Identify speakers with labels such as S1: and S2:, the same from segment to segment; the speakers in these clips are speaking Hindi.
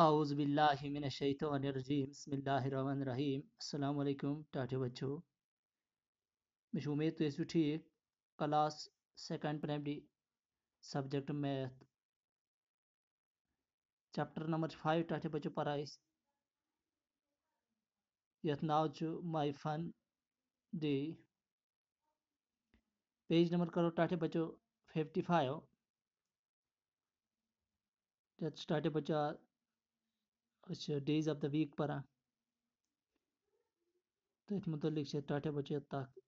S1: आउज़ आउज़बिल्लाशैतरजीम रहीम अल्लाम टाठे बच्चो मुझे उम्मीद तुम इसमें ठीक class second primary subject math chapter number five टाठे बच्चो पढ़ाई ये नाव my fun day page number करो टाठे बच्चो फिफ्टी फाइव टाठे बच्चा अच्छा डेज ऑफ द वीक पर मुतलिक से टाटे बचे तक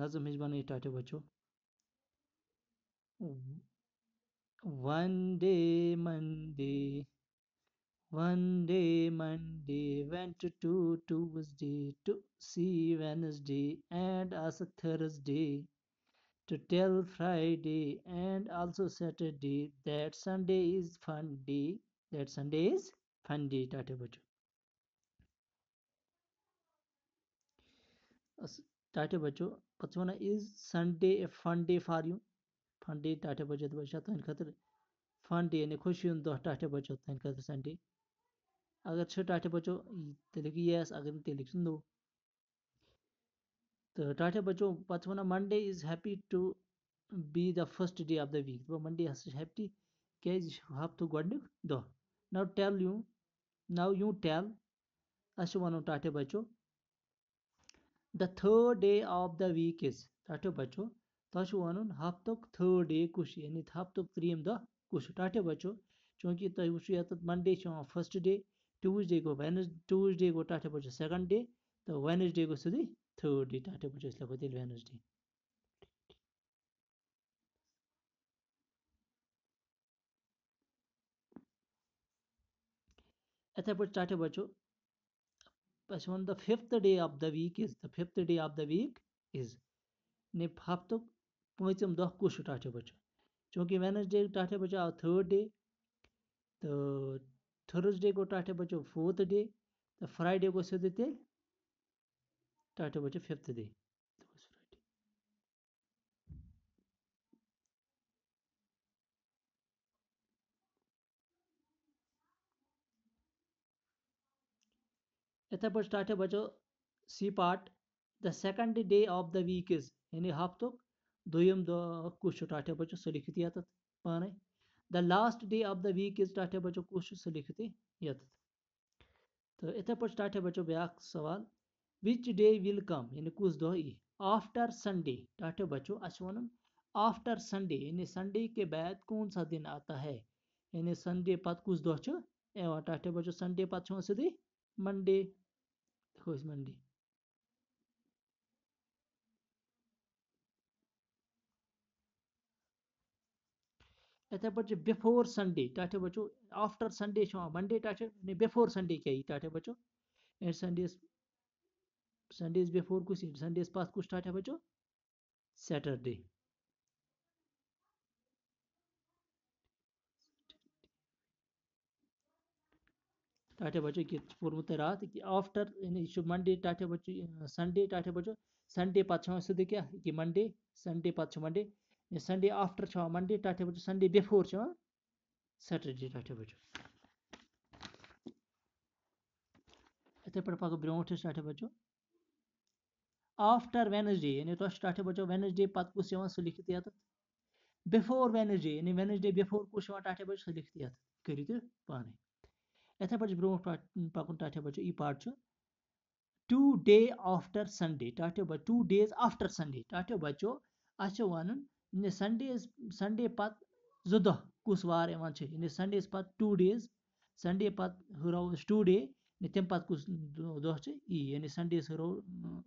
S1: नजम हिज बन टाटे बचो one Monday one Monday went to Tuesday to see Wednesday and ask Thursday to tell Friday and also Saturday that Sunday is fun day. That Sunday is fun day. Tata bacho. टाटे बच्चों बच्चों is Sunday a fun day for you fun day टाटे बच्चों तो बच्चा तो इन खातर फन डे यानी खुशी उन दो अगर छः टाटे बच्चों तेलिक यस अगर तेलिक सुन दो तो टाटे बच्चों पाँचवा Monday is happy to be the first day of the week वो मंडे हैप्पी क्या हफ्त तो गोडनिक दो now tell you now you tell us वन टाटे बच्चों the third day of the week is टाटे बच्चों तुम वन हफ्त थर्ड डे कुछ यानी हफ्त त्रीम दह कुछ टाटे बच्चों चूँकि तुम वो मंडे फर्स्ट डे ट्यूजडे गो वेनस ट्यूजडे गो टाटे बच्चों सेकंड डे तो वेनसडे गो सी through the data just is located Wednesday. At I start data bacho, as on the fifth day of the week is the fifth day of the week is ने हफ्तों पहुँचम दो कुछ टाटे बचो चूँकि वेनसडे टाटे बचो और थर्ड डे तो थर्सडे को टाटे बचो फोर्थ डे तो फ्राइडे को सीधे टाटा बचे फिफ्थ दे इथे पण स्टार्ट है बच्चों सी पार्ट the second day of the week is यानी हफ्तुक दुम दो कुछ टाटे बच्चों सो लिखित यत पान the last day of the week is टाटे बच्चों कुछ सो लिखित यत तो इथे पर स्टार्ट है बच्चों ब्या सवाल विच डे विल कम यानी कुछ दो ही आफ्टर संडे टाटे बच्चों अचवन आफ्टर संडे यानी संडे के बाद कौन सा दिन आता है यानी संडे पत कुछ दो अच्छा? एवं टाटे बच्चों संडे पत सीधे मंडे देखो मंडे इतने पे बिफोर संडे टाटे बच्चों आफ्टर संडे मंडे टाटे बिफोर संडे क्या टाटे बच्चों संडे संडेज बिफोर कुछ संडेज पास कुछ स्टार्ट है बच्चों सैटरडे टाटे बच्चों की पूर्व रात कि आफ्टर मंडे टाटे बच्चों संडे टाटे बच्चों संडे पाँच सीधे क्या कि मंडे संडे पाँच मंडे संडे आफ्टर छ मंडे टाटे बच्चों संडे बिफोर छ सैटरडे टाटे बच्चों इतने पको ब्रोट टाटे बच्चों आफ्टर वेनजडे यानी तोश टाठे बचो वेनजडे पत् कुछ यवन सु लिखित यत बिफोर वेनजडे यानी वेनजडे बिफोर कुछ यवन टाठे बचो सह लिखित यत करियो पान पाने पे ब्रो पकुन टाठे बचो यह पार्ट छ टू डे आफ्टर संडे टाठे बच टू डेज आफ्टर संडे टाठे बचो अच्छे वन संडे संडे जो दह कुछ वार यवन छ यानी संडे पत टू डेज संडे पत् हूँ टू डे तमें पत कुस दोह यानी संडे हूँ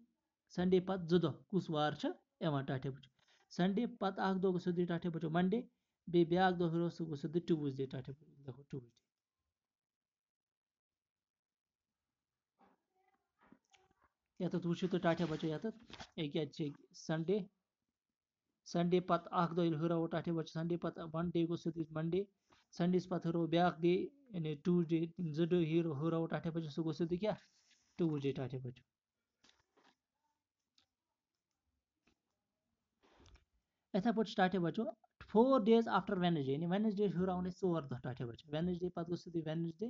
S1: سنڈے پَتہٕ زٕ دۄہ کُس وار چھِ یِوان ٹاٹھے بٔچو سَنڈے پَتہٕ اَکھ دۄہ گژھِو تُہۍ ٹاٹھے بٔچو مَنڈے بیٚیہِ بیٛاکھ دۄہ گوٚو سُہ گوٚژھو تُہۍ ٹیوٗزڈے ٹاٹھے بٔچو ٹیوٗزڈے ییٚتٮ۪تھ وٕچھِو تُہۍ ٹاٹھے بَچو ییٚتٮ۪تھ أکیٛاہ چھِ سَنڈے سَنڈے پَتہٕ اَکھ دۄہ ییٚلہِ ہُراوو ٹاٹھے بَچو سَنڈے پَتہٕ وَن ڈے گوٚو سُہ گوٚو مَنڈے سَنڈیَس پَتہٕ ہُرو بیٛاکھ ڈے یعنی ٹیوٗزڈے زٕ ڈے ہُراوو ٹاٹھے بَچو سُہ گوٚو سیوٚدُے کیٛاہ ٹیوٗزڈے ٹاٹھے بَچو یِتھٕے پٲٹھۍ چھِ ٹاٹھے بَچو فور ڈیز آفٹر وینٕزڈے یعنی وینٕزڈے ہُراوُن أسۍ ژور دۄہ ٹاٹھے بَچو وینٕزڈے پَتہٕ گوٚو سیٚودُے وینٕزڈے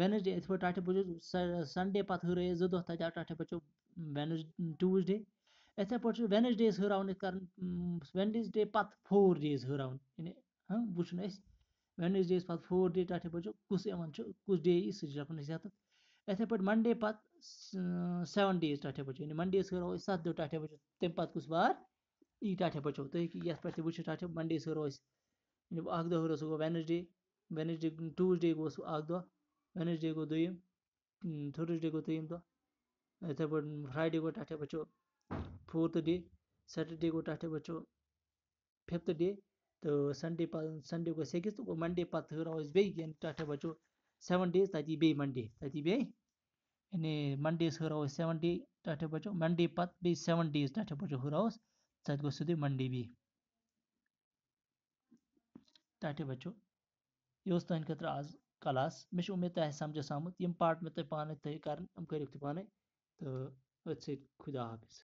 S1: وینٕزڈے یِتھ پٲٹھۍ ٹاٹھے بَچو سَنڈے پَتہٕ ہُرٲے أسۍ زٕ دۄہ تَتہِ ٹاٹھے بَچو وینٕز ٹیوٗزڈے یِتھٕے پٲٹھۍ چھُ وینٕزڈیز ہُراوُن أسۍ کَرُن وینٕزڈے پَتہٕ فور ڈیز ہُراوُن یعنی وٕچھُن أسۍ وینٕزڈیز پَتہٕ فور ڈے ٹاٹھے بَچو کُس یِوان چھُ کُس ڈے یی سُہ چھُ لیکھُن اَسہِ ییٚتٮ۪تھ یِتھٕے پٲٹھۍ مَنڈے پَتہٕ سیٚوَن ڈیز ٹاٹھے بَچو یعنی مَنڈیز ہُراوو أسۍ سَتھ دۄہ ٹاٹھے بَچو تَمہِ پَتہٕ کُس وار یی ٹاٹھے بچو تُہۍ ہیٚکِو یَتھ پٮ۪ٹھ تہِ وٕچھِتھ ٹاٹھے مَنڈے سُہ روزِ اَکھ دۄہ روزوٕ وٮ۪نٕسڈے وٮ۪نٕسڈے ٹیوٗزڈے گوٚو سُہ اَکھ دۄہ وٮ۪نٕسڈے گوٚو دوٚیِم تھٔرٕسڈے گوٚو ترٛیٚیِم دۄہ یِتھَے پٲٹھۍ فرٛایڈے گوٚو ٹاٹھے بچو فورتھ ڈے سٮ۪ٹَرڈے گوٚو ٹاٹھے بچو فِفتھ ڈے تہٕ سَنڈے پَتہٕ سَنڈے گوٚو سیٚکِس تہٕ گوٚو مَنڈے پَتہٕ ہٲرو أسۍ بیٚیہِ یعنی ٹاٹھے بچو سٮ۪وَن ڈیز تَتہِ یی بیٚیہِ مَنڈے تَتہِ یی بیٚیہِ یعنی مَنڈیز ہٲرو أسۍ سٮ۪وَن ڈے ٹاٹھے بچو مَنڈے پَتہٕ بیٚیہِ سٮ۪وَن ڈیز ٹاٹھے بچو ہٲروہَس सदगुरु मंडी भी टाटे बच्चो यो तुन खुद आज क्लास मे उम्मीद तह समझ आमुत यम पार्ट मे तुम पान तय कर करो तुम पान तो खुदा हाफिज